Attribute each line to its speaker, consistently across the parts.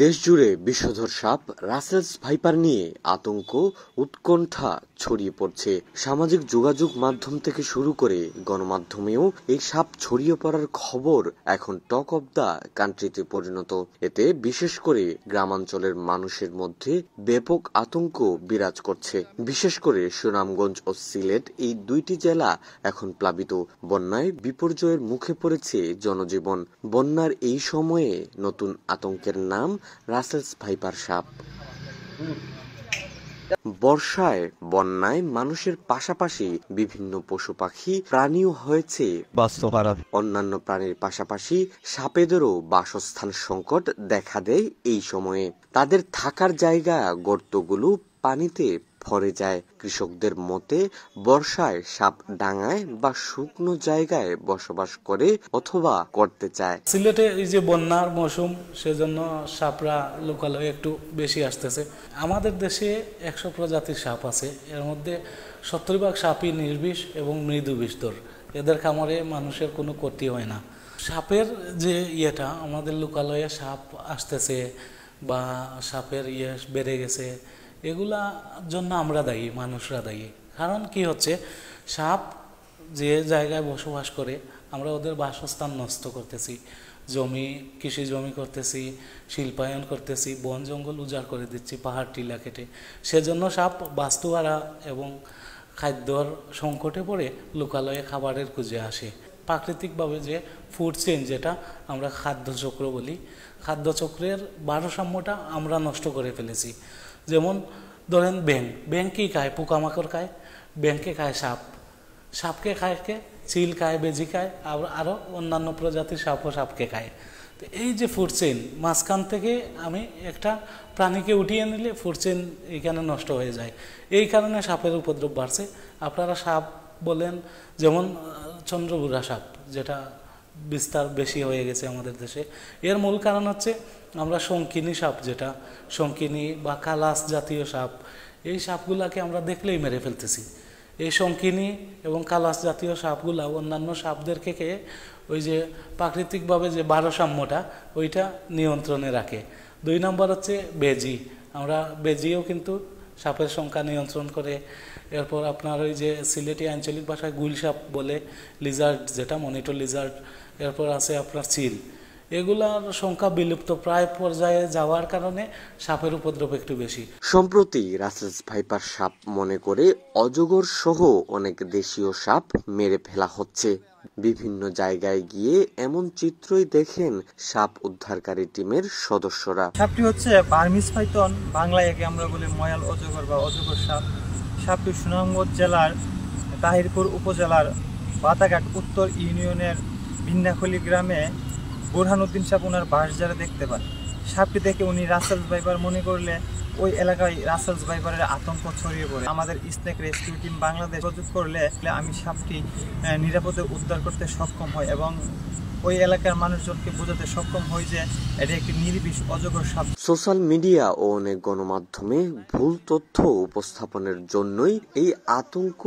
Speaker 1: দেশজুড়ে বিষধর সাপ রাসেলস ভাইপার নিয়ে আতঙ্ক উৎকণ্ঠা ছড়িয়ে পড়ছে সামাজিক যোগাযোগ মাধ্যম থেকে শুরু করে গণমাধ্যমেও এই সাপ ছড়িয়ে পড়ার খবর এখন টক অব দ্য কান্ট্রিতে পরিণত এতে বিশেষ করে গ্রামাঞ্চলের মানুষের মধ্যে ব্যাপক আতঙ্ক বিরাজ করছে বিশেষ করে সুনামগঞ্জ ও সিলেট এই দুইটি জেলা এখন প্লাবিত বন্যায় বিপর্যয়ের মুখে পড়েছে জনজীবন বন্যার এই সময়ে নতুন আতঙ্কের নাম রাসেলস ভাইপার সাপ বর্ষায় বন্যায় মানুষের পাশাপাশি বিভিন্ন পশু পাখি প্রাণীও হয়েছে অন্যান্য প্রাণীর পাশাপাশি সাপেদেরও বাসস্থান সংকট দেখা দেয় এই সময়ে তাদের থাকার জায়গা গর্তগুলো পানিতে ভরে যায় কৃষকদের মতে বর্ষায় সাপ ডাঙায় বা শুকনো জায়গায় বসবাস করে অথবা করতে চায়
Speaker 2: সিলেটে এই যে বন্যার মৌসুম সেজন্য সাপরা লোকালয়ে একটু বেশি আসতেছে আমাদের দেশে একশো প্রজাতির সাপ আছে এর মধ্যে সত্তর ভাগ সাপই নির্বিষ এবং মৃদু বিস্তর এদের খামারে মানুষের কোনো ক্ষতি হয় না সাপের যে ইয়েটা আমাদের লোকালয়ে সাপ আসতেছে বা সাপের ইয়ে বেড়ে গেছে এগুলা জন্য আমরা দায়ী মানুষরা দায়ী কারণ কি হচ্ছে সাপ যে জায়গায় বসবাস করে আমরা ওদের বাসস্থান নষ্ট করতেছি জমি কৃষি জমি করতেছি শিল্পায়ন করতেছি বন জঙ্গল উজাড় করে দিচ্ছি পাহাড় টিলা কেটে সেজন্য সাপ বাস্তুহারা এবং খাদ্যর সংকটে পড়ে লোকালয়ে খাবারের খুঁজে আসে প্রাকৃতিকভাবে যে ফুড চেন যেটা আমরা খাদ্যচক্র বলি খাদ্যচক্রের ভারসাম্যটা আমরা নষ্ট করে ফেলেছি যেমন ধরেন ব্যাং ব্যাঙ্ক কী খায় পোকামাকড় খায় ব্যাংকে খায় সাপ সাপকে খায় কে চিল খায় বেজি খায় আর আরও অন্যান্য প্রজাতির সাপও সাপকে খায় তো এই যে ফুরচেন মাঝখান থেকে আমি একটা প্রাণীকে উঠিয়ে নিলে ফুরচেন এখানে নষ্ট হয়ে যায় এই কারণে সাপের উপদ্রব বাড়ছে আপনারা সাপ বলেন যেমন চন্দ্রগুড়া সাপ যেটা বিস্তার বেশি হয়ে গেছে আমাদের দেশে এর মূল কারণ হচ্ছে আমরা শঙ্কিনী সাপ যেটা শঙ্কিনী বা কালাস জাতীয় সাপ এই সাপগুলাকে আমরা দেখলেই মেরে ফেলতেছি এই শঙ্কিনী এবং কালাস জাতীয় সাপগুলা অন্যান্য সাপদেরকে খেয়ে ওই যে প্রাকৃতিকভাবে যে ভারসাম্যটা ওইটা নিয়ন্ত্রণে রাখে দুই নম্বর হচ্ছে বেজি আমরা বেজিও কিন্তু সাপের সংখ্যা নিয়ন্ত্রণ করে এরপর আপনার ওই যে সিলেটি আঞ্চলিক ভাষায় গুলসাপ সাপ বলে লিজার্ড যেটা মনিটর লিজার্ড এরপর আছে আপনার চিল এগুলার সংখ্যা বিলুপ্ত প্রায় পর্যায়ে যাওয়ার কারণে সাপের উপদ্রব একটু বেশি
Speaker 1: সম্প্রতি রাসেলস ভাইপার সাপ মনে করে অজগর সহ অনেক দেশীয় সাপ মেরে ফেলা হচ্ছে বিভিন্ন জায়গায় গিয়ে এমন চিত্রই দেখেন সাপ উদ্ধারকারী টিমের সদস্যরা
Speaker 2: সাপটি হচ্ছে বার্মিস পাইথন বাংলায় একে আমরা বলি ময়াল অজগর বা অজগর সাপ সাপটি সুনামগঞ্জ জেলার তাহিরপুর উপজেলার বাতাঘাট উত্তর ইউনিয়নের বিন্দাখলি গ্রামে বোরহানুদ্দিন সাহেব ওনার যারা দেখতে পান সাপটি দেখে উনি রাসেলস ভাইবার মনে করলে ওই এলাকায় রাসেলস ভাইবারের আতঙ্ক ছড়িয়ে পড়ে আমাদের স্নেক রেস্কিউ টিম বাংলাদেশ প্রযুক্ত করলে আমি সাপটি নিরাপদে উদ্ধার করতে সক্ষম হয় এবং ওই এলাকার মানুষজনকে বোঝাতে সক্ষম হয়
Speaker 1: যে এটা একটি নির্বিশ অজগর সাপ সোশ্যাল মিডিয়া ও অনেক গণমাধ্যমে ভুল তথ্য উপস্থাপনের জন্যই এই আতঙ্ক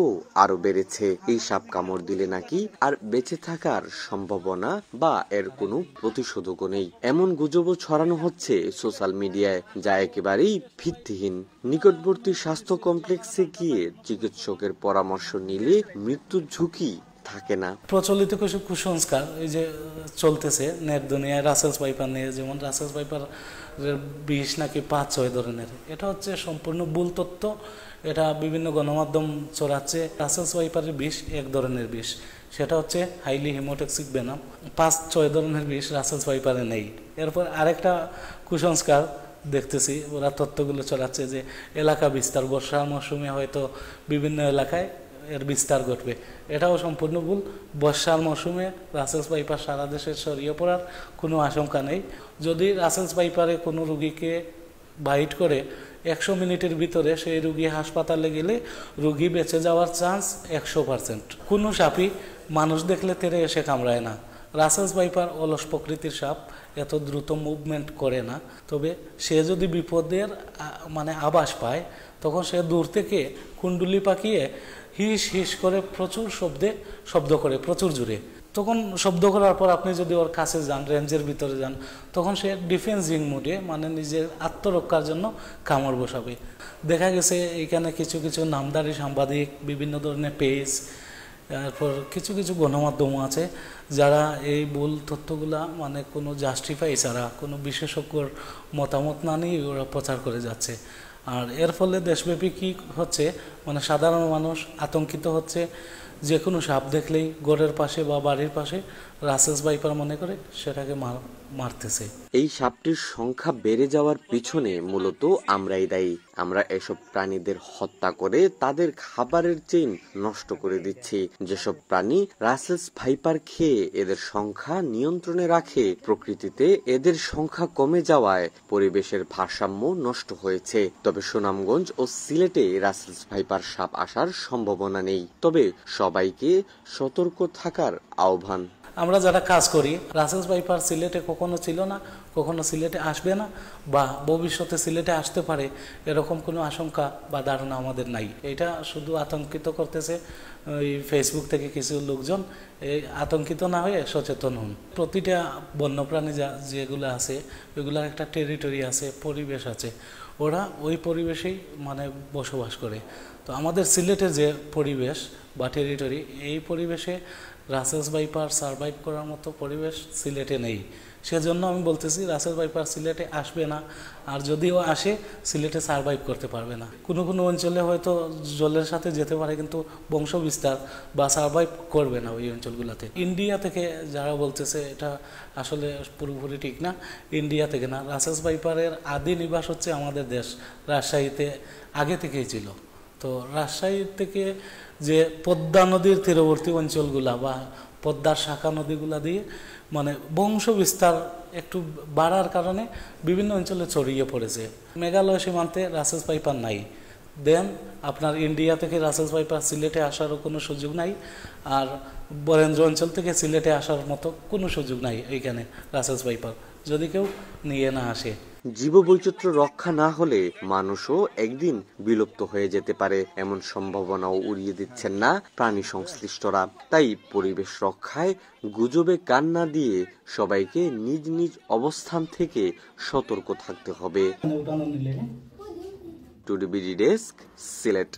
Speaker 1: আরো বেড়েছে এই সাপ কামড় দিলে নাকি আর বেঁচে থাকার সম্ভাবনা বা এর কোনো প্রতিশোধকও নেই এমন গুজবও ছড়ানো হচ্ছে সোশ্যাল মিডিয়ায় যা একেবারেই ভিত্তিহীন নিকটবর্তী স্বাস্থ্য কমপ্লেক্সে গিয়ে চিকিৎসকের পরামর্শ নিলে মৃত্যুর ঝুঁকি থাকে না
Speaker 2: প্রচলিত কিছু কুসংস্কার এই যে চলতেছে নেট দুনিয়ায় রাসেলস পাইপার নিয়ে যেমন রাসেলস পাইপার বিষ নাকি পাঁচ ছয় ধরনের এটা হচ্ছে সম্পূর্ণ ভুল তত্ত্ব এটা বিভিন্ন গণমাধ্যম চড়াচ্ছে রাসেলস ওয়াইপারের বিষ এক ধরনের বিষ সেটা হচ্ছে হাইলি হিমোটেক্সিক বেনাম পাঁচ ছয় ধরনের বিষ রাসেলস পাইপারে নেই এরপর আরেকটা কুসংস্কার দেখতেছি ওরা তত্ত্বগুলো চড়াচ্ছে যে এলাকা বিস্তার বর্ষার মৌসুমে হয়তো বিভিন্ন এলাকায় এর বিস্তার ঘটবে এটাও সম্পূর্ণ ভুল বর্ষার মৌসুমে রাসেলস বাইপার সারা দেশে ছড়িয়ে পড়ার কোনো আশঙ্কা নেই যদি রাসেলস বাইপারে কোনো রুগীকে বাইট করে একশো মিনিটের ভিতরে সেই রুগী হাসপাতালে গেলে রুগী বেঁচে যাওয়ার চান্স একশো পার্সেন্ট কোনো সাপই মানুষ দেখলে তেরে এসে কামড়ায় না রাসেলস ভাইপার অলস প্রকৃতির সাপ এত দ্রুত মুভমেন্ট করে না তবে সে যদি বিপদের মানে আবাস পায় তখন সে দূর থেকে কুণ্ডুলি পাকিয়ে হিস হিস করে প্রচুর শব্দে শব্দ করে প্রচুর জুড়ে তখন শব্দ করার পর আপনি যদি ওর কাছে যান রেঞ্জের ভিতরে যান তখন সে ডিফেন্সিং মুডে মানে নিজের আত্মরক্ষার জন্য কামড় বসাবে দেখা গেছে এখানে কিছু কিছু নামদারি সাংবাদিক বিভিন্ন ধরনের পেজ তারপর কিছু কিছু গণমাধ্যম আছে যারা এই ভুল তথ্যগুলা মানে কোনো জাস্টিফাই ছাড়া কোনো বিশেষজ্ঞর মতামত না নিয়ে ওরা প্রচার করে যাচ্ছে আর এর ফলে দেশব্যাপী কী হচ্ছে মানে সাধারণ মানুষ আতঙ্কিত হচ্ছে যে কোনো সাপ দেখলেই গড়ের পাশে বা বাড়ির পাশে রাসেস বাইপার মনে করে সেটাকে মারতেছে
Speaker 1: এই সাপটির সংখ্যা বেড়ে যাওয়ার পিছনে মূলত আমরাই দায়ী আমরা এসব প্রাণীদের হত্যা করে তাদের খাবারের চেইন নষ্ট করে দিচ্ছি যেসব প্রাণী রাসেলস ভাইপার খেয়ে এদের সংখ্যা নিয়ন্ত্রণে রাখে প্রকৃতিতে এদের সংখ্যা কমে যাওয়ায় পরিবেশের ভারসাম্য নষ্ট হয়েছে তবে সুনামগঞ্জ ও সিলেটে রাসেলস ভাইপার সাপ আসার সম্ভাবনা নেই তবে সবাইকে সতর্ক থাকার আহ্বান
Speaker 2: আমরা যারা কাজ করি রাসেলস ভাইপার সিলেটে কখনো ছিল না কখনো সিলেটে আসবে না বা ভবিষ্যতে সিলেটে আসতে পারে এরকম কোনো আশঙ্কা বা ধারণা আমাদের নাই এটা শুধু আতঙ্কিত করতেছে ওই ফেসবুক থেকে কিছু লোকজন এই আতঙ্কিত না হয়ে সচেতন হন প্রতিটা বন্যপ্রাণী যা যেগুলো আছে ওইগুলোর একটা টেরিটরি আছে পরিবেশ আছে ওরা ওই পরিবেশেই মানে বসবাস করে তো আমাদের সিলেটের যে পরিবেশ বা টেরিটরি এই পরিবেশে রাসেলস বাইপার সার্ভাইভ করার মতো পরিবেশ সিলেটে নেই সেজন্য আমি বলতেছি রাসেল ভাইপার সিলেটে আসবে না আর যদিও আসে সিলেটে সারভাইভ করতে পারবে না কোনো কোনো অঞ্চলে হয়তো জলের সাথে যেতে পারে কিন্তু বংশ বিস্তার বা সারভাইভ করবে না ওই অঞ্চলগুলোতে ইন্ডিয়া থেকে যারা বলতেছে এটা আসলে পুরোপুরি ঠিক না ইন্ডিয়া থেকে না রাসেস ভাইপারের আদি নিবাস হচ্ছে আমাদের দেশ রাজশাহীতে আগে থেকেই ছিল তো রাজশাহী থেকে যে পদ্মা নদীর তীরবর্তী অঞ্চলগুলা বা পদ্মার শাখা নদীগুলা দিয়ে মানে বংশ বিস্তার একটু বাড়ার কারণে বিভিন্ন অঞ্চলে ছড়িয়ে পড়েছে মেঘালয় সীমান্তে রাসেস পাইপার নাই দেন আপনার ইন্ডিয়া থেকে রাসেস পাইপার সিলেটে আসারও কোনো সুযোগ নাই আর বরেন্দ্র অঞ্চল থেকে সিলেটে আসার মতো কোনো সুযোগ নাই এইখানে রাসেস পাইপার যদি কেউ নিয়ে না আসে
Speaker 1: জীববৈচিত্র্য রক্ষা না হলে মানুষও একদিন বিলুপ্ত হয়ে যেতে পারে এমন সম্ভাবনাও উড়িয়ে দিচ্ছেন না প্রাণী সংশ্লিষ্টরা তাই পরিবেশ রক্ষায় গুজবে কান না দিয়ে সবাইকে নিজ নিজ অবস্থান থেকে সতর্ক থাকতে হবে টুডি ডেস্ক সিলেট